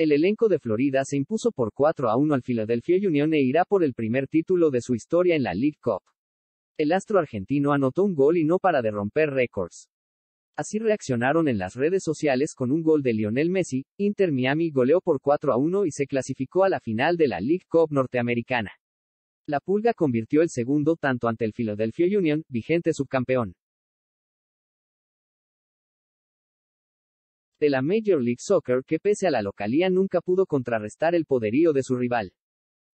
El elenco de Florida se impuso por 4 a 1 al Philadelphia Union e irá por el primer título de su historia en la League Cup. El astro argentino anotó un gol y no para de romper récords. Así reaccionaron en las redes sociales con un gol de Lionel Messi, Inter Miami goleó por 4 a 1 y se clasificó a la final de la League Cup norteamericana. La Pulga convirtió el segundo tanto ante el Philadelphia Union, vigente subcampeón. de la Major League Soccer que pese a la localía nunca pudo contrarrestar el poderío de su rival.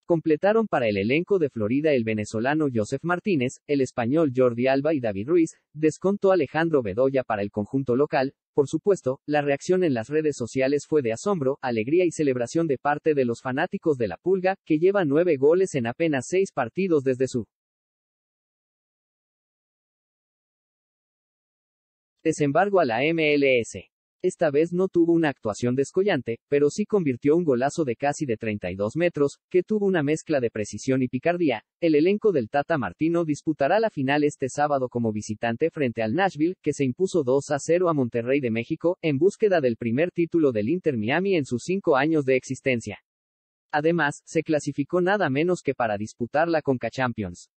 Completaron para el elenco de Florida el venezolano Joseph Martínez, el español Jordi Alba y David Ruiz, descontó Alejandro Bedoya para el conjunto local, por supuesto, la reacción en las redes sociales fue de asombro, alegría y celebración de parte de los fanáticos de la Pulga, que lleva nueve goles en apenas seis partidos desde su desembargo a la MLS. Esta vez no tuvo una actuación descollante, pero sí convirtió un golazo de casi de 32 metros, que tuvo una mezcla de precisión y picardía. El elenco del Tata Martino disputará la final este sábado como visitante frente al Nashville, que se impuso 2 a 0 a Monterrey de México, en búsqueda del primer título del Inter Miami en sus cinco años de existencia. Además, se clasificó nada menos que para disputar la Conca Champions.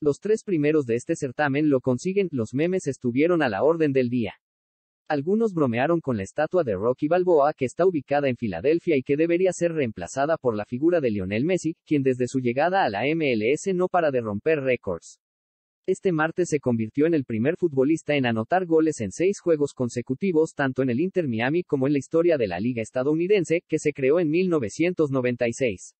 Los tres primeros de este certamen lo consiguen, los memes estuvieron a la orden del día. Algunos bromearon con la estatua de Rocky Balboa que está ubicada en Filadelfia y que debería ser reemplazada por la figura de Lionel Messi, quien desde su llegada a la MLS no para de romper récords. Este martes se convirtió en el primer futbolista en anotar goles en seis juegos consecutivos tanto en el Inter Miami como en la historia de la liga estadounidense, que se creó en 1996.